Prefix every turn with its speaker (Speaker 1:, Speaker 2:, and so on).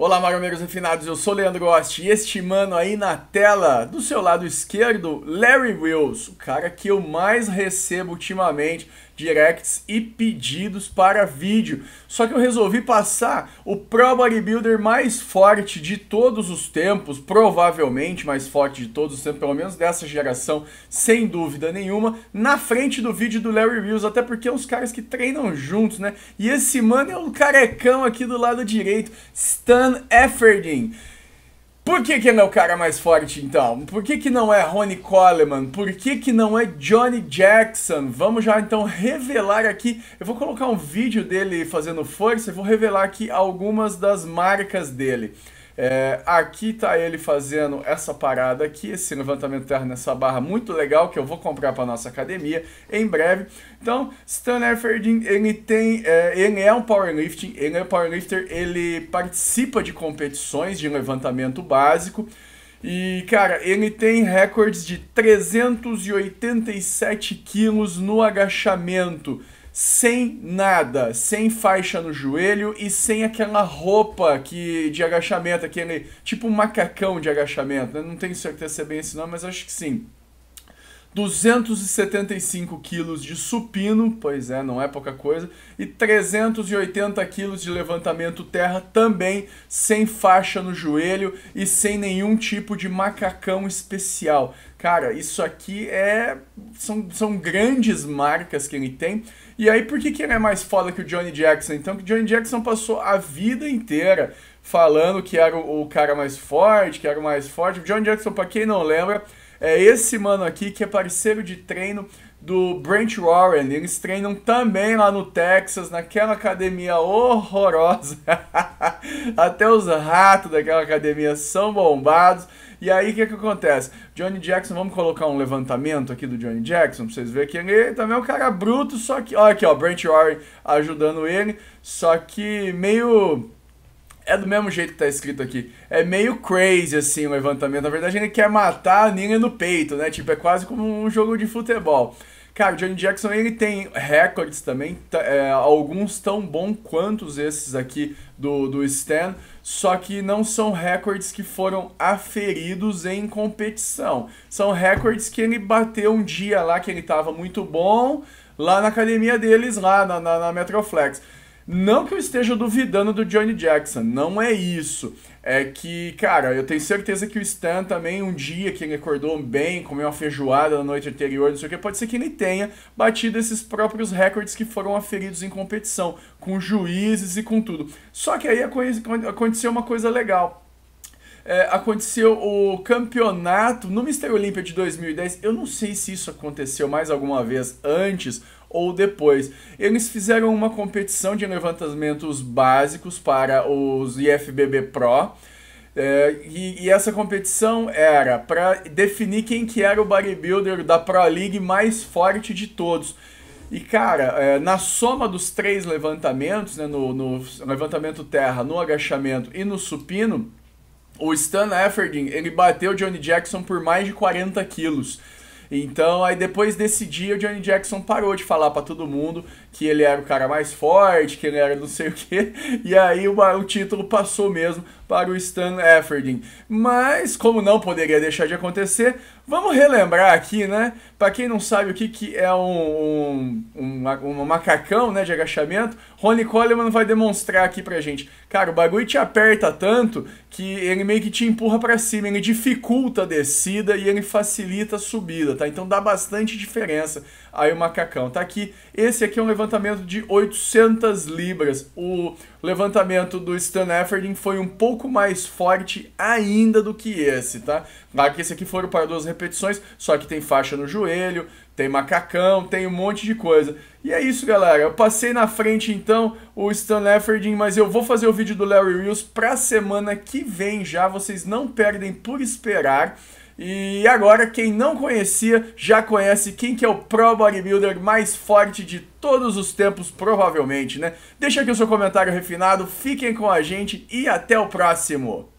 Speaker 1: Olá, maromeiros refinados, eu sou Leandro Ost e este mano aí na tela, do seu lado esquerdo, Larry Wills, o cara que eu mais recebo ultimamente, directs e pedidos para vídeo. Só que eu resolvi passar o pro bodybuilder mais forte de todos os tempos, provavelmente mais forte de todos os tempos, pelo menos dessa geração, sem dúvida nenhuma, na frente do vídeo do Larry Wills, até porque é uns caras que treinam juntos, né? E esse mano é o um carecão aqui do lado direito, Stan Sean Efferding. Por que, que é o cara mais forte então? Por que, que não é Ronnie Coleman? Por que, que não é Johnny Jackson? Vamos já então revelar aqui. Eu vou colocar um vídeo dele fazendo força e vou revelar aqui algumas das marcas dele. É, aqui tá ele fazendo essa parada aqui, esse levantamento terra nessa barra muito legal que eu vou comprar para nossa academia em breve. Então, Stan Efferdin, ele tem, é, ele é um powerlifting, ele é powerlifter, ele participa de competições de levantamento básico. E, cara, ele tem recordes de 387 quilos no agachamento sem nada, sem faixa no joelho e sem aquela roupa que de agachamento, aquele tipo um macacão de agachamento. Né? Não tenho certeza se é bem esse assim, nome, mas acho que sim. 275 quilos de supino, pois é, não é pouca coisa, e 380 quilos de levantamento terra também, sem faixa no joelho e sem nenhum tipo de macacão especial. Cara, isso aqui é. São, são grandes marcas que ele tem. E aí, por que, que ele é mais foda que o Johnny Jackson? Então, que o Johnny Jackson passou a vida inteira falando que era o, o cara mais forte, que era o mais forte. O Johnny Jackson, pra quem não lembra, é esse mano aqui que é parceiro de treino do Brent Warren. Eles treinam também lá no Texas, naquela academia horrorosa. Até os ratos daquela academia são bombados. E aí o que, que acontece? Johnny Jackson, vamos colocar um levantamento aqui do Johnny Jackson pra vocês verem que ele também é um cara bruto, só que. Olha aqui, ó, Brent Warren ajudando ele, só que meio é do mesmo jeito que tá escrito aqui. É meio crazy, assim, o levantamento. Na verdade, ele quer matar a Nina no peito, né? Tipo, é quase como um jogo de futebol. Cara, o Johnny Jackson, ele tem recordes também, é, alguns tão bons quanto esses aqui do, do Stan, só que não são recordes que foram aferidos em competição. São recordes que ele bateu um dia lá que ele tava muito bom, lá na academia deles, lá na, na, na Metroflex. Não que eu esteja duvidando do Johnny Jackson, não é isso. É que, cara, eu tenho certeza que o Stan também, um dia que ele acordou bem, comeu uma feijoada na noite anterior, não sei o que, pode ser que ele tenha batido esses próprios recordes que foram aferidos em competição, com juízes e com tudo. Só que aí aconteceu uma coisa legal é, aconteceu o campeonato no Mister Olímpia de 2010. Eu não sei se isso aconteceu mais alguma vez antes ou depois. Eles fizeram uma competição de levantamentos básicos para os IFBB Pro. É, e, e, essa competição era para definir quem que era o bodybuilder da Pro League mais forte de todos. E cara, é, na soma dos três levantamentos, né, no, no levantamento terra, no agachamento e no supino, o Stan Efferding, ele bateu o Johnny Jackson por mais de 40 quilos. Então, aí depois desse dia, o Johnny Jackson parou de falar para todo mundo que ele era o cara mais forte, que ele era não sei o quê. E aí o, o título passou mesmo para o Stan Efferding. Mas, como não poderia deixar de acontecer, Vamos relembrar aqui, né? Para quem não sabe o que, que é um, um, um, um macacão né, de agachamento, Ronnie Coleman vai demonstrar aqui pra gente. Cara, o bagulho te aperta tanto que ele meio que te empurra para cima, ele dificulta a descida e ele facilita a subida, tá? Então dá bastante diferença aí o macacão. Tá aqui, esse aqui é um levantamento de 800 libras. O, o levantamento do Stan Efferding foi um pouco mais forte ainda do que esse, tá? Claro ah, que esse aqui foram para duas repetições, só que tem faixa no joelho, tem macacão, tem um monte de coisa. E é isso, galera. Eu passei na frente, então, o Stan Efferding, mas eu vou fazer o vídeo do Larry Reels pra semana que vem já. Vocês não perdem por esperar. E agora quem não conhecia já conhece quem que é o pro bodybuilder mais forte de todos os tempos, provavelmente, né? Deixa aqui o seu comentário refinado, fiquem com a gente e até o próximo.